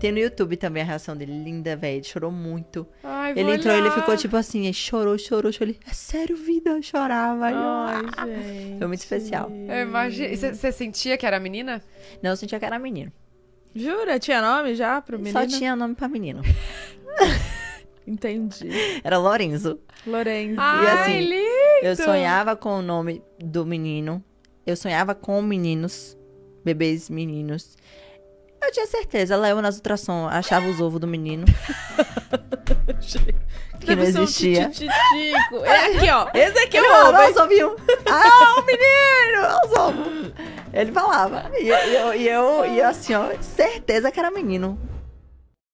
Tem no YouTube também a reação dele. Linda, velho. Ele chorou muito. Ai, ele entrou e ele ficou tipo assim, ele chorou, chorou, chorou. Ele, é sério, vida, eu chorava. Ai, gente. Foi muito especial. Imagina, Você sentia que era menina? Não, eu sentia que era menino. Jura? Tinha nome já pro menino? Só tinha nome pra menino. Entendi. Era Lorenzo. Lorenzo. Ai, e assim, lindo. eu sonhava com o nome do menino. Eu sonhava com meninos, bebês meninos. Eu tinha certeza. ela Leona nas ultrassom achava os ovos do menino. que não existia. é aqui, ó. Esse aqui é o ovo. os ovinhos. Ah, o menino! Olha os ovos. Ele falava. E eu, e eu, e eu, assim, ó, certeza que era menino.